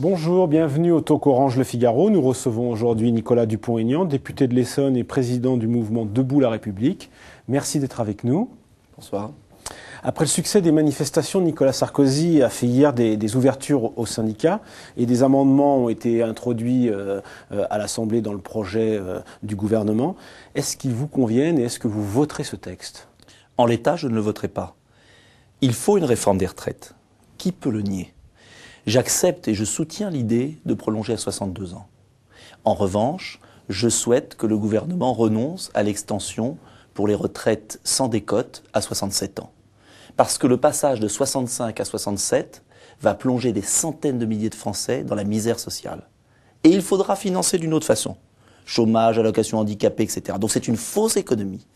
Bonjour, bienvenue au Talk Orange Le Figaro. Nous recevons aujourd'hui Nicolas Dupont-Aignan, député de l'Essonne et président du mouvement Debout la République. Merci d'être avec nous. Bonsoir. Après le succès des manifestations, Nicolas Sarkozy a fait hier des, ouvertures au syndicat et des amendements ont été introduits euh, euh, à l'Assemblée dans le projet euh, du gouvernement. Est-ce qu'ils vous conviennent et est-ce que vous voterez ce texte En l'état, je ne le voterai pas. Il faut une réforme des retraites. Qui peut le nier J'accepte et je soutiens l'idée de prolonger à 62 ans. En revanche, je souhaite que le gouvernement renonce à l'extension pour les retraites sans décote à 67 ans. Parce que le passage de 65 à 67 va plonger des centaines de milliers de Français dans la misère sociale. Et il faudra financer d'une autre façon. Chômage, allocation handicapée, etc. Donc c'est une fausse économie.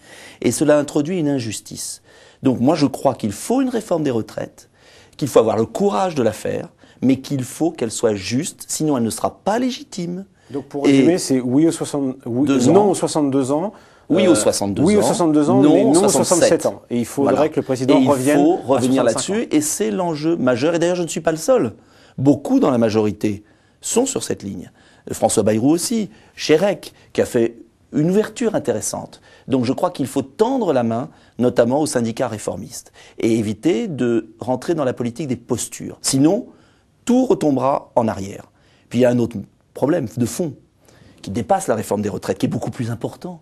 Et cela introduit une injustice. Donc moi je crois qu'il faut une réforme des retraites, qu'il faut avoir le courage de la faire, mais qu'il faut qu'elle soit juste, sinon elle ne sera pas légitime. Donc pour résumer, c'est oui, aux 60, oui non aux 62 ans. Oui aux 62 euh, ans. Oui aux 62 ans, non, aux 67 ans. Et il faudrait que le président revienne. Il faut revenir là-dessus, et c'est l'enjeu majeur. Et d'ailleurs, je ne suis pas le seul. Beaucoup dans la majorité sont sur cette ligne. François Bayrou aussi, Chérec, qui a fait une ouverture intéressante. Donc je crois qu'il faut tendre la main, notamment aux syndicats réformistes, et éviter de rentrer dans la politique des postures. Sinon, tout retombera en arrière. Puis il y a un autre problème de fond qui dépasse la réforme des retraites, qui est beaucoup plus important.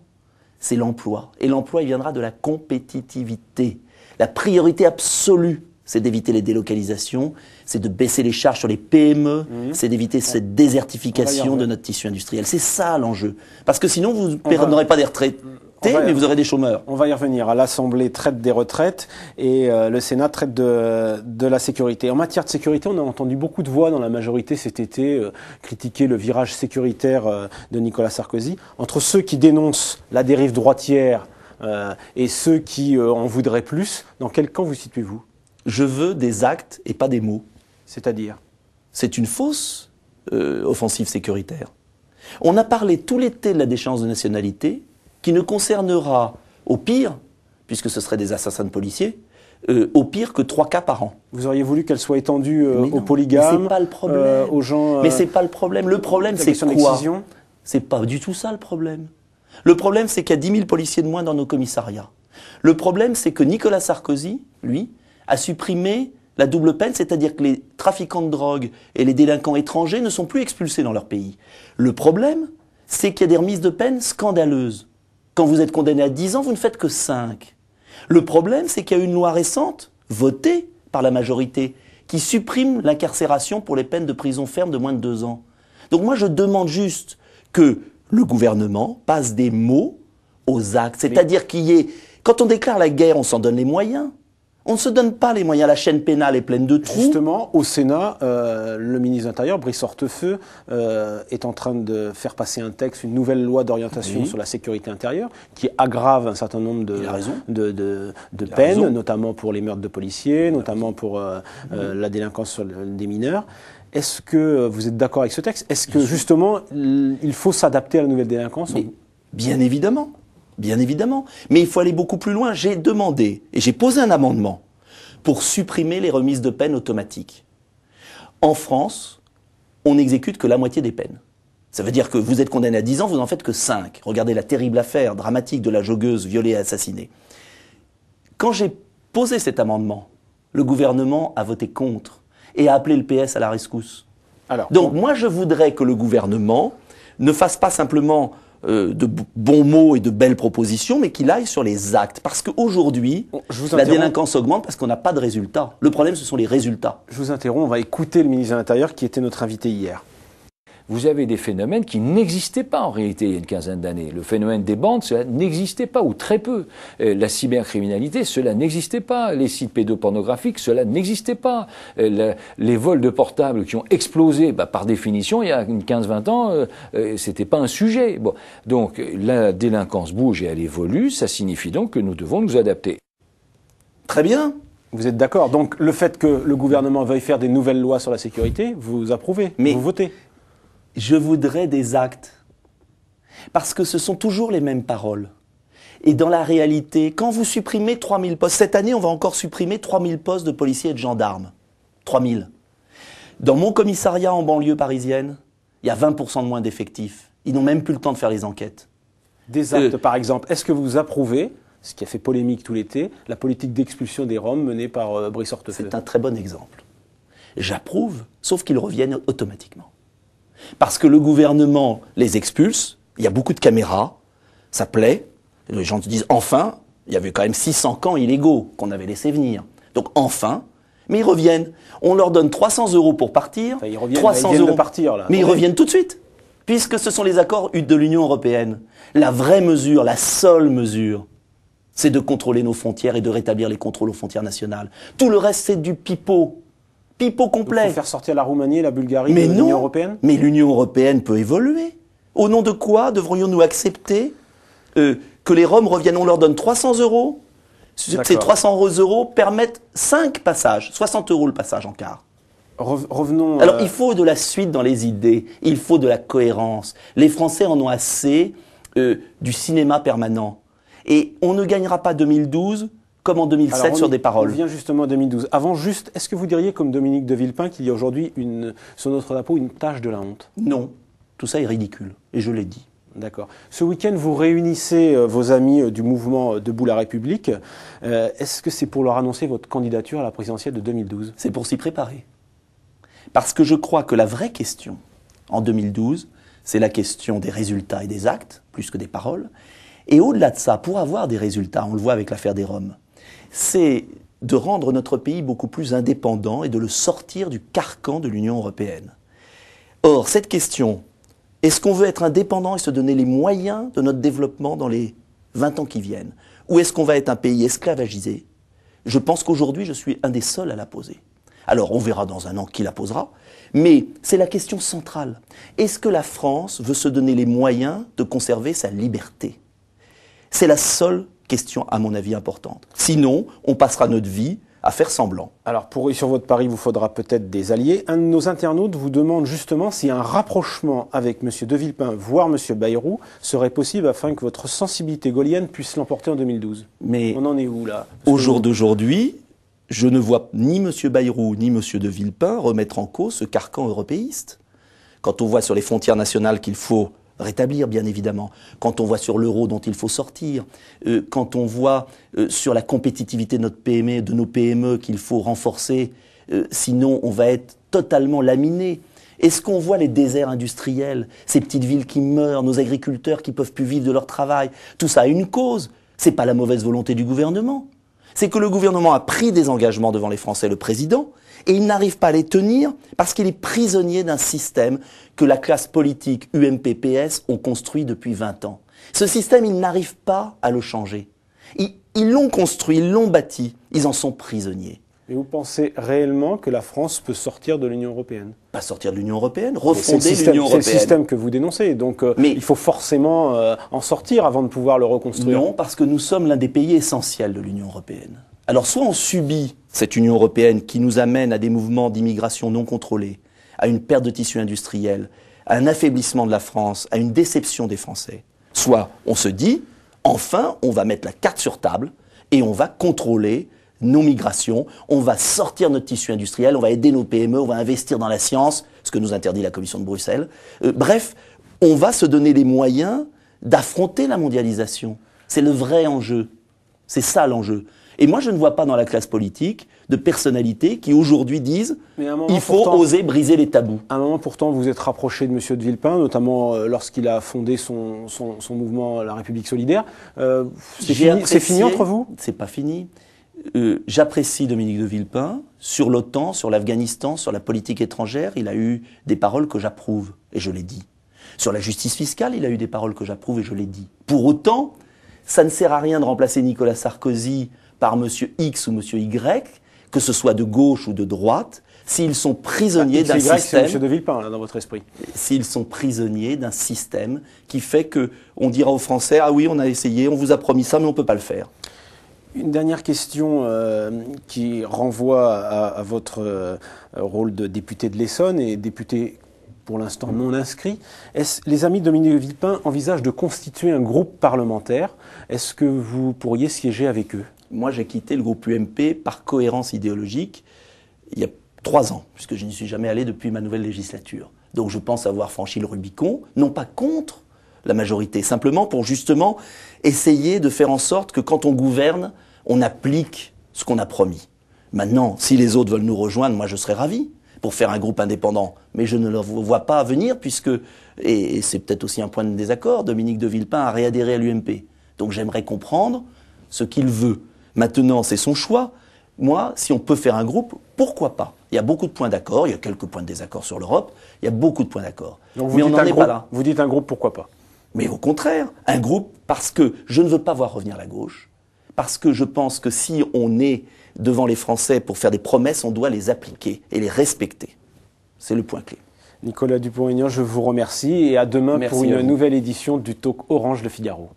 C'est l'emploi. Et l'emploi, il viendra de la compétitivité. La priorité absolue c'est d'éviter les délocalisations, c'est de baisser les charges sur les PME, mhm. c'est d'éviter cette désertification de notre tissu industriel. C'est ça l'enjeu. Parce que sinon, vous n'aurez pas des retraités, mais vous aurez des chômeurs. On va y revenir. À l'Assemblée traite des retraites et euh, le Sénat traite de, la sécurité. En matière de sécurité, on a entendu beaucoup de voix dans la majorité cet été euh, critiquer le virage sécuritaire euh, de Nicolas Sarkozy. Entre ceux qui dénoncent la dérive droitière et ceux qui en voudraient plus, dans quel camp vous situez-vous je veux des actes et pas des mots. C'est-à-dire C'est une fausse euh, offensive sécuritaire. On a parlé tout l'été de la déchéance de nationalité, qui ne concernera, au pire, puisque ce seraient des assassins de policiers, euh, au pire que trois cas par an. Vous auriez voulu qu'elle soit étendue euh, aux polygames, pas le problème. aux gens. Mais c'est pas le problème. Le problème, c'est quoi C'est pas du tout ça le problème. Le problème, c'est qu'il y a 10 000 policiers de moins dans nos commissariats. Le problème, c'est que Nicolas Sarkozy, lui, à supprimer la double peine, c'est-à-dire que les trafiquants de drogue et les délinquants étrangers ne sont plus expulsés dans leur pays. Le problème, c'est qu'il y a des remises de peine scandaleuses. Quand vous êtes condamné à 10 ans, vous ne faites que 5. Le problème, c'est qu'il y a une loi récente, votée par la majorité, qui supprime l'incarcération pour les peines de prison ferme de moins de 2 ans. Donc moi, je demande juste que le gouvernement passe des mots aux actes, c'est-à-dire qu'il y ait... Quand on déclare la guerre, on s'en donne les moyens. On ne se donne pas les moyens. La chaîne pénale est pleine de trous. Justement, au Sénat, euh, le ministre de l'Intérieur, Brice Hortefeux, euh, est en train de faire passer un texte, une nouvelle loi d'orientation sur la sécurité intérieure, qui aggrave un certain nombre de, de, de, peines, notamment pour les meurtres de policiers, notamment pour euh, la délinquance des mineurs. Est-ce que vous êtes d'accord avec ce texte Est-ce que justement, il faut s'adapter à la nouvelle délinquance Bien évidemment. Bien évidemment. Mais il faut aller beaucoup plus loin. J'ai demandé et j'ai posé un amendement pour supprimer les remises de peine automatiques. En France, on n'exécute que la moitié des peines. Ça veut dire que vous êtes condamné à 10 ans, vous n'en faites que 5. Regardez la terrible affaire dramatique de la joggeuse violée et assassinée. Quand j'ai posé cet amendement, le gouvernement a voté contre et a appelé le PS à la rescousse. Donc moi je voudrais que le gouvernement ne fasse pas simplement euh, de bons mots et de belles propositions, mais qu'il aille sur les actes. Parce qu'aujourd'hui, oh, la délinquance augmente parce qu'on n'a pas de résultats. Le problème, ce sont les résultats. Je vous interromps, on va écouter le ministre de l'Intérieur qui était notre invité hier vous avez des phénomènes qui n'existaient pas en réalité il y a une quinzaine d'années. Le phénomène des bandes, cela n'existait pas, ou très peu. Euh, la cybercriminalité, cela n'existait pas. Les sites pédopornographiques, cela n'existait pas. Euh, les vols de portables qui ont explosé, bah, par définition, il y a 15-20 ans, ce euh, n'était c'était pas un sujet. Bon. Donc la délinquance bouge et elle évolue, ça signifie donc que nous devons nous adapter. Très bien. Vous êtes d'accord. Donc le fait que le gouvernement veuille faire des nouvelles lois sur la sécurité, vous approuvez, vous votez. Je voudrais des actes. Parce que ce sont toujours les mêmes paroles. Et dans la réalité, quand vous supprimez 3000 postes, cette année, on va encore supprimer 3000 postes de policiers et de gendarmes. 3000. Dans mon commissariat en banlieue parisienne, il y a 20% de moins d'effectifs. Ils n'ont même plus le temps de faire les enquêtes. Des euh. actes, par exemple. Est-ce que vous approuvez, ce qui a fait polémique tout l'été, la politique d'expulsion des Roms menée par euh, Brice Hortefeux C'est un très bon exemple. J'approuve, sauf qu'ils reviennent automatiquement. Parce que le gouvernement les expulse, il y a beaucoup de caméras, ça plaît, les gens se disent enfin, il y avait quand même 600 camps illégaux qu'on avait laissés venir. Donc enfin, mais ils reviennent. On leur donne 300 euros pour partir. 300 euros. partir, Mais ils reviennent tout de suite, puisque ce sont les accords de l'Union européenne. La vraie mesure, la seule mesure, c'est de contrôler nos frontières et de rétablir les contrôles aux frontières nationales. Tout le reste, c'est du pipeau pipeau complet. faire sortir la Roumanie la Bulgarie de l'Union européenne Mais l'Union européenne peut évoluer. Au nom de quoi devrions-nous accepter euh, que les Roms reviennent On leur donne 300 euros. Ces 300 euros permettent 5 passages, 60 euros le passage en quart. Revenons. Alors, euh, il faut de la suite dans les idées, il faut de la cohérence. Les Français en ont assez euh, du cinéma permanent. Et on ne gagnera pas 2012 comme en 2007 sur des paroles. On vient justement en 2012. Avant, juste, est-ce que vous diriez, comme Dominique de Villepin, qu'il y a aujourd'hui sur notre drapeau une tâche de la honte Non. Tout ça est ridicule. Et je l'ai dit. D'accord. Ce week-end, vous réunissez euh, vos amis euh, du mouvement euh, Debout la République. est-ce que c'est pour leur annoncer votre candidature à la présidentielle de 2012 C'est pour s'y préparer. Parce que je crois que la vraie question en 2012, c'est la question des résultats et des actes, plus que des paroles. Et au-delà de ça, pour avoir des résultats, on le voit avec l'affaire des Roms, c'est de rendre notre pays beaucoup plus indépendant et de le sortir du carcan de l'Union européenne. Or, cette question, est-ce qu'on veut être indépendant et se donner les moyens de notre développement dans les 20 ans qui viennent Ou est-ce qu'on va être un pays esclavagisé Je pense qu'aujourd'hui, je suis un des seuls à la poser. Alors, on verra dans un an qui la posera, mais c'est la question centrale. Est-ce que la France veut se donner les moyens de conserver sa liberté C'est la seule question, à mon avis, importante. Sinon, on passera notre vie à faire semblant. Alors pour sur votre pari, vous faudra peut-être des alliés. Un de nos internautes vous demande justement si un rapprochement avec M. De Villepin, voire M. Bayrou, serait possible afin que votre sensibilité gaulienne puisse l'emporter en 2012. Mais on en est où là Au jour d'aujourd'hui, je ne vois ni M. Bayrou ni M. De Villepin remettre en cause ce carcan européiste. Quand on voit sur les frontières nationales qu'il faut rétablir, bien évidemment, quand on voit sur l'euro dont il faut sortir, euh, quand on voit euh, sur la compétitivité de notre PME, de nos PME qu'il faut renforcer, euh, sinon on va être totalement laminé. Est-ce qu'on voit les déserts industriels, ces petites villes qui meurent, nos agriculteurs qui peuvent plus vivre de leur travail Tout ça a une cause. C'est pas la mauvaise volonté du gouvernement c'est que le gouvernement a pris des engagements devant les Français, le président, et il n'arrive pas à les tenir parce qu'il est prisonnier d'un système que la classe politique UMPPS ont construit depuis 20 ans. Ce système, ils n'arrivent pas à le changer. Ils l'ont construit, ils l'ont bâti, ils en sont prisonniers. Et vous pensez réellement que la France peut sortir de l'Union européenne Pas sortir de l'Union européenne, refonder l'Union européenne. C'est le système que vous dénoncez, donc euh, Mais il faut forcément euh, en sortir avant de pouvoir le reconstruire. Non, parce que nous sommes l'un des pays essentiels de l'Union européenne. Alors soit on subit cette Union européenne qui nous amène à des mouvements d'immigration non contrôlés, à une perte de tissu industriel, à un affaiblissement de la France, à une déception des Français. Soit on se dit, enfin, on va mettre la carte sur table et on va contrôler nos migrations, on va sortir notre tissu industriel, on va aider nos PME, on va investir dans la science, ce que nous interdit la Commission de Bruxelles. Euh, bref, on va se donner les moyens d'affronter la mondialisation. C'est le vrai enjeu. C'est ça l'enjeu. Et moi, je ne vois pas dans la classe politique de personnalités qui aujourd'hui disent il faut oser briser les tabous. À un moment pourtant, vous êtes rapproché de M. de Villepin, notamment euh, lorsqu'il a fondé son, mouvement La République solidaire. Euh, c'est fini, entre vous C'est pas fini. Euh, j'apprécie Dominique de Villepin sur l'OTAN, sur l'Afghanistan, sur la politique étrangère. Il a eu des paroles que j'approuve et je l'ai dit. Sur la justice fiscale, il a eu des paroles que j'approuve et je l'ai dit. Pour autant, ça ne sert à rien de remplacer Nicolas Sarkozy par M. X ou M. Y, que ce soit de gauche ou de droite, s'ils sont prisonniers bah, d'un système. C'est de Villepin, dans votre esprit. S'ils sont prisonniers d'un système qui fait qu'on dira aux Français Ah oui, on a essayé, on vous a promis ça, mais on ne peut pas le faire. Une dernière question euh, qui renvoie à, votre euh, rôle de député de l'Essonne et député pour l'instant non inscrit. les amis de Dominique Villepin envisagent de constituer un groupe parlementaire. Est-ce que vous pourriez siéger avec eux Moi, j'ai quitté le groupe UMP par cohérence idéologique il y a trois ans, puisque je n'y suis jamais allé depuis ma nouvelle législature. Donc je pense avoir franchi le Rubicon, non pas contre la majorité, simplement pour justement essayer de faire en sorte que quand on gouverne, on applique ce qu'on a promis. Maintenant, si les autres veulent nous rejoindre, moi je serais ravi pour faire un groupe indépendant, mais je ne le vois pas venir puisque, et c'est peut-être aussi un point de désaccord, Dominique de Villepin a réadhéré à l'UMP. Donc j'aimerais comprendre ce qu'il veut. Maintenant, c'est son choix. Moi, si on peut faire un groupe, pourquoi pas Il y a beaucoup de points d'accord, il y a quelques points de désaccord sur l'Europe, il y a beaucoup de points d'accord. Mais on n'en est pas Vous dites un groupe, pourquoi pas mais au contraire, un groupe parce que je ne veux pas voir revenir la gauche, parce que je pense que si on est devant les Français pour faire des promesses, on doit les appliquer et les respecter. C'est le point clé. Nicolas Dupont-Aignan, je vous remercie et à demain pour une nouvelle édition du Talk Orange Le Figaro.